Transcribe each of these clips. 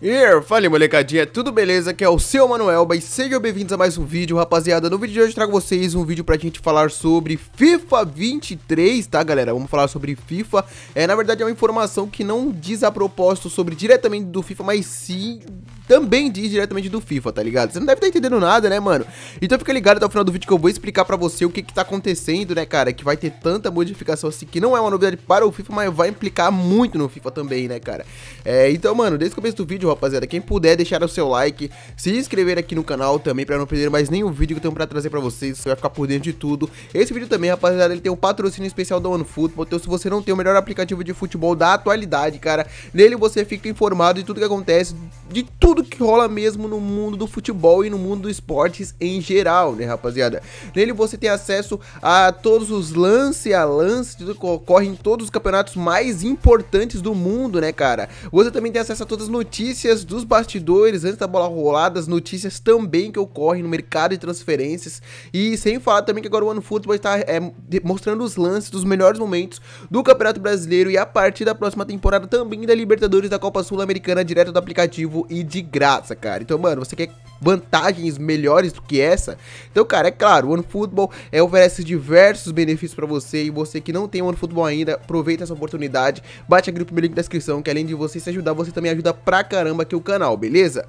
E yeah, fala molecadinha, tudo beleza? Aqui é o seu Manuel, e sejam bem-vindos a mais um vídeo, rapaziada. No vídeo de hoje eu trago vocês um vídeo pra gente falar sobre FIFA 23, tá galera? Vamos falar sobre FIFA. É, na verdade é uma informação que não diz a propósito sobre diretamente do FIFA, mas sim também diz diretamente do FIFA, tá ligado? Você não deve estar tá entendendo nada, né, mano? Então fica ligado até o final do vídeo que eu vou explicar pra você o que que tá acontecendo, né, cara? Que vai ter tanta modificação assim, que não é uma novidade para o FIFA, mas vai implicar muito no FIFA também, né, cara? É, então, mano, desde o começo do vídeo, vídeo, rapaziada. Quem puder deixar o seu like, se inscrever aqui no canal também pra não perder mais nenhum vídeo que eu tenho pra trazer pra vocês. Você vai ficar por dentro de tudo. Esse vídeo também, rapaziada, ele tem um patrocínio especial da OneFootball. Então se você não tem o melhor aplicativo de futebol da atualidade, cara, nele você fica informado de tudo que acontece, de tudo que rola mesmo no mundo do futebol e no mundo dos esportes em geral, né, rapaziada? Nele você tem acesso a todos os lance a lance que ocorre em todos os campeonatos mais importantes do mundo, né, cara? Você também tem acesso a todas as notícias notícias dos bastidores, antes da bola rolada, as notícias também que ocorrem no mercado de transferências. E sem falar também que agora o OneFootball está é, mostrando os lances dos melhores momentos do Campeonato Brasileiro e a partir da próxima temporada também da Libertadores da Copa Sul-Americana, direto do aplicativo e de graça, cara. Então, mano, você quer vantagens melhores do que essa. Então, cara, é claro, o OneFootball é, oferece diversos benefícios para você e você que não tem OneFootball ainda, aproveita essa oportunidade, bate gripe no primeiro link da descrição, que além de você se ajudar, você também ajuda pra caramba aqui o canal, beleza?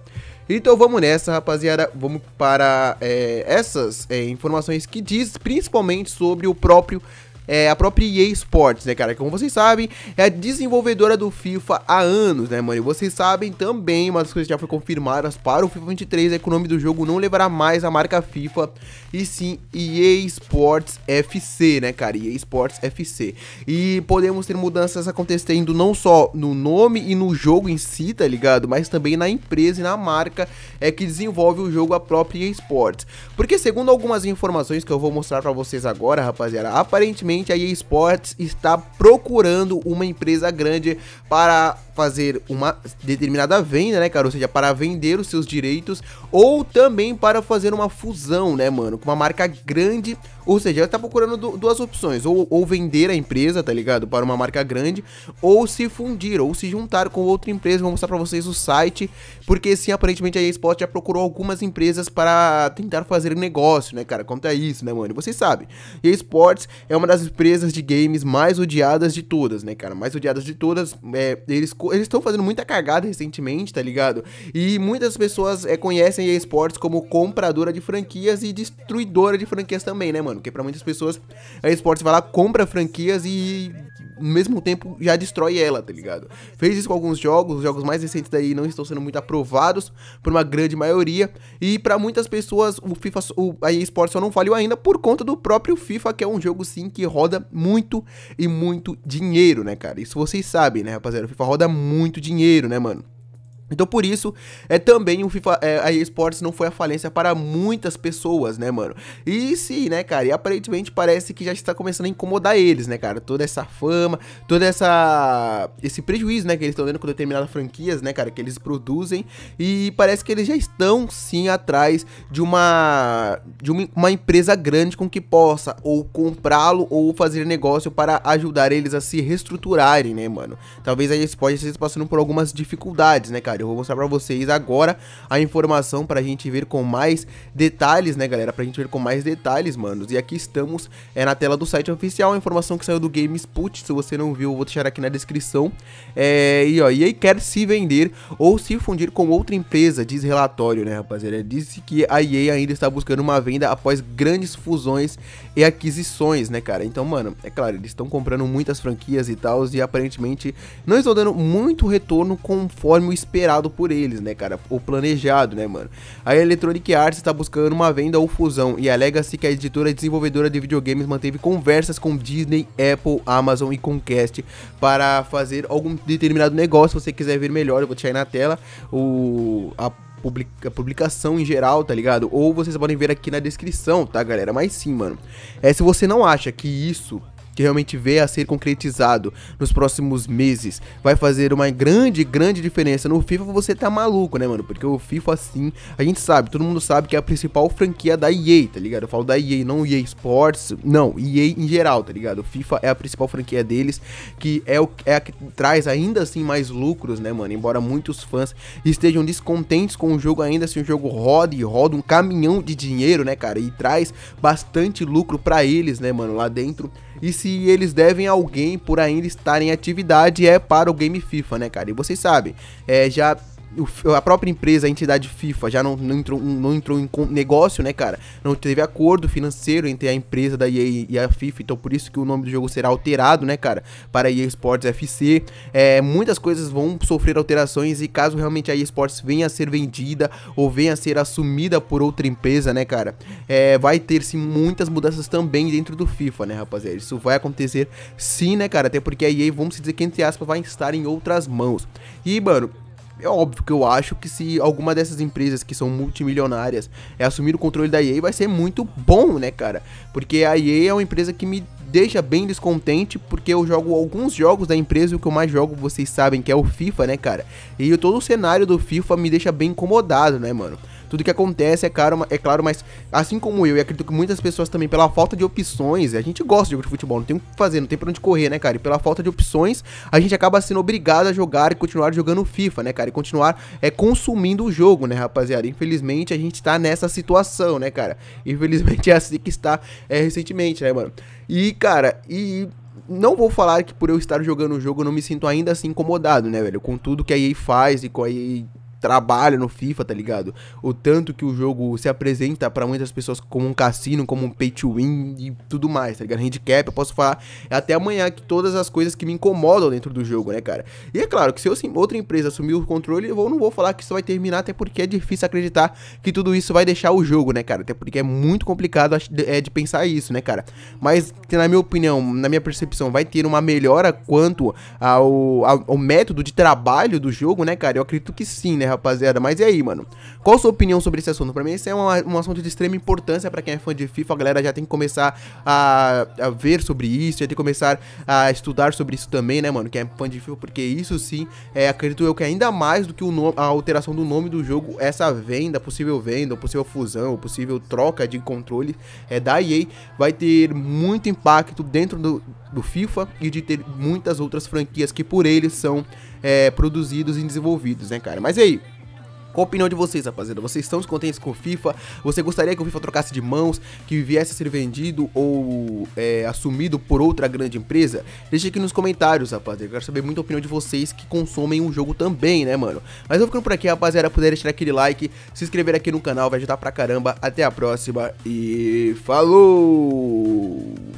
Então vamos nessa, rapaziada, vamos para é, essas é, informações que diz principalmente sobre o próprio é, a própria EA Sports, né, cara? Como vocês sabem, é a desenvolvedora do FIFA há anos, né, mano? E vocês sabem também, uma das coisas que já foi confirmadas para o FIFA 23 é que o nome do jogo não levará mais a marca FIFA, e sim EA Sports FC, né, cara? EA Sports FC. E podemos ter mudanças acontecendo não só no nome e no jogo em si, tá ligado? Mas também na empresa e na marca é que desenvolve o jogo a própria EA Sports. Porque segundo algumas informações que eu vou mostrar para vocês agora, rapaziada, aparentemente a EA Sports está procurando uma empresa grande para fazer uma determinada venda, né, cara? Ou seja, para vender os seus direitos ou também para fazer uma fusão, né, mano? Com uma marca grande. Ou seja, ela tá procurando duas opções: ou, ou vender a empresa, tá ligado? Para uma marca grande, ou se fundir, ou se juntar com outra empresa. Vou mostrar para vocês o site, porque sim, aparentemente a eSport já procurou algumas empresas para tentar fazer negócio, né, cara? Conta isso, né, mano? Vocês sabem. eSports é uma das empresas de games mais odiadas de todas, né, cara? Mais odiadas de todas. É, eles eles estão fazendo muita cagada recentemente, tá ligado? E muitas pessoas é, conhecem a Esports como compradora de franquias e destruidora de franquias também, né, mano? Porque para muitas pessoas a Esports vai lá, compra franquias e no mesmo tempo já destrói ela, tá ligado? Fez isso com alguns jogos, os jogos mais recentes daí não estão sendo muito aprovados por uma grande maioria e para muitas pessoas o FIFA, o a Esports só não falhou ainda por conta do próprio FIFA, que é um jogo sim que roda muito e muito dinheiro, né, cara? Isso vocês sabem, né, rapaziada? O FIFA roda muito muito dinheiro, né, mano? Então por isso, é também o FIFA, é, a eSports não foi a falência para muitas pessoas, né, mano? E sim, né, cara? E aparentemente parece que já está começando a incomodar eles, né, cara? Toda essa fama, toda essa esse prejuízo, né, que eles estão dando com determinadas franquias, né, cara, que eles produzem, e parece que eles já estão sim atrás de uma de uma, uma empresa grande com que possa ou comprá-lo ou fazer negócio para ajudar eles a se reestruturarem, né, mano? Talvez a eSports esteja passando por algumas dificuldades, né, cara? Eu vou mostrar para vocês agora a informação pra gente ver com mais detalhes, né, galera? Pra gente ver com mais detalhes, manos. E aqui estamos, é na tela do site oficial, a informação que saiu do GameSpot. Se você não viu, eu vou deixar aqui na descrição. É, e ó, EA quer se vender ou se fundir com outra empresa, diz relatório, né, rapaziada? Disse que a EA ainda está buscando uma venda após grandes fusões e aquisições, né, cara? Então, mano, é claro, eles estão comprando muitas franquias e tal, e aparentemente não estão dando muito retorno conforme o esperado esperado por eles, né, cara? O planejado, né, mano? A Electronic Arts está buscando uma venda ou fusão e alega-se que é a editora desenvolvedora de videogames manteve conversas com Disney, Apple, Amazon e Comcast para fazer algum determinado negócio. Se você quiser ver melhor, eu vou deixar aí na tela o a publica, publicação em geral, tá ligado? Ou vocês podem ver aqui na descrição, tá, galera? Mas sim, mano. É se você não acha que isso que realmente vê a ser concretizado nos próximos meses, vai fazer uma grande, grande diferença. No FIFA você tá maluco, né, mano? Porque o FIFA, assim, a gente sabe, todo mundo sabe que é a principal franquia da EA, tá ligado? Eu falo da EA, não EA Sports, não, EA em geral, tá ligado? O FIFA é a principal franquia deles, que é, o, é a que traz ainda assim mais lucros, né, mano? Embora muitos fãs estejam descontentes com o jogo, ainda assim o jogo roda e roda um caminhão de dinheiro, né, cara? E traz bastante lucro para eles, né, mano, lá dentro e se eles devem a alguém por ainda estar em atividade é para o game FIFA, né, cara? E vocês sabem, é, já a própria empresa, a entidade FIFA, já não, não, entrou, não entrou em negócio, né, cara? Não teve acordo financeiro entre a empresa da EA e a FIFA, então por isso que o nome do jogo será alterado, né, cara? Para EA Sports FC. É, muitas coisas vão sofrer alterações e caso realmente a EA Sports venha a ser vendida ou venha a ser assumida por outra empresa, né, cara? É, vai ter sim muitas mudanças também dentro do FIFA, né, rapaziada? Isso vai acontecer sim, né, cara? Até porque a EA, vamos dizer que entre aspas, vai estar em outras mãos. E, mano, é óbvio que eu acho que se alguma dessas empresas que são multimilionárias é assumir o controle da EA, vai ser muito bom, né, cara? Porque a EA é uma empresa que me deixa bem descontente, porque eu jogo alguns jogos da empresa e o que eu mais jogo, vocês sabem, que é o FIFA, né, cara? E todo o cenário do FIFA me deixa bem incomodado, né, mano? tudo que acontece, é claro, é claro, mas assim como eu, e acredito que muitas pessoas também, pela falta de opções, a gente gosta de futebol, não tem o que fazer, não tem pra onde correr, né, cara? E pela falta de opções, a gente acaba sendo obrigado a jogar e continuar jogando FIFA, né, cara? E continuar é, consumindo o jogo, né, rapaziada? Infelizmente, a gente tá nessa situação, né, cara? Infelizmente é assim que está é, recentemente, né, mano? E, cara, e não vou falar que por eu estar jogando o jogo eu não me sinto ainda assim incomodado, né, velho? Com tudo que a EA faz e com a EA trabalha no FIFA, tá ligado? O tanto que o jogo se apresenta para muitas pessoas como um cassino, como um pay to win e tudo mais, tá ligado? Handicap, eu posso falar é até amanhã que todas as coisas que me incomodam dentro do jogo, né, cara? E é claro que se eu, assim, outra empresa assumir o controle, eu não vou falar que isso vai terminar, até porque é difícil acreditar que tudo isso vai deixar o jogo, né, cara? Até porque é muito complicado é, de pensar isso, né, cara? Mas, na minha opinião, na minha percepção, vai ter uma melhora quanto ao, ao, ao método de trabalho do jogo, né, cara? Eu acredito que sim, né? rapaziada. Mas e aí, mano? Qual a sua opinião sobre esse assunto? Pra mim, esse é um, um assunto de extrema importância pra quem é fã de FIFA. A galera já tem que começar a, a ver sobre isso, já tem que começar a estudar sobre isso também, né, mano? Quem é fã de FIFA, porque isso sim, é, acredito eu que ainda mais do que o nome, a alteração do nome do jogo, essa venda, possível venda, possível fusão, possível troca de controle é, da EA, vai ter muito impacto dentro do do FIFA e de ter muitas outras franquias que por eles são é, produzidos e desenvolvidos, né, cara? Mas e aí? Qual a opinião de vocês, rapaziada? Vocês estão descontentes com o FIFA? Você gostaria que o FIFA trocasse de mãos, que viesse a ser vendido ou é, assumido por outra grande empresa? Deixe aqui nos comentários, rapaziada. quero saber muito a opinião de vocês que consomem o jogo também, né, mano? Mas eu vou ficando por aqui, rapaziada. Puder deixar aquele like, se inscrever aqui no canal, vai ajudar pra caramba. Até a próxima e falou!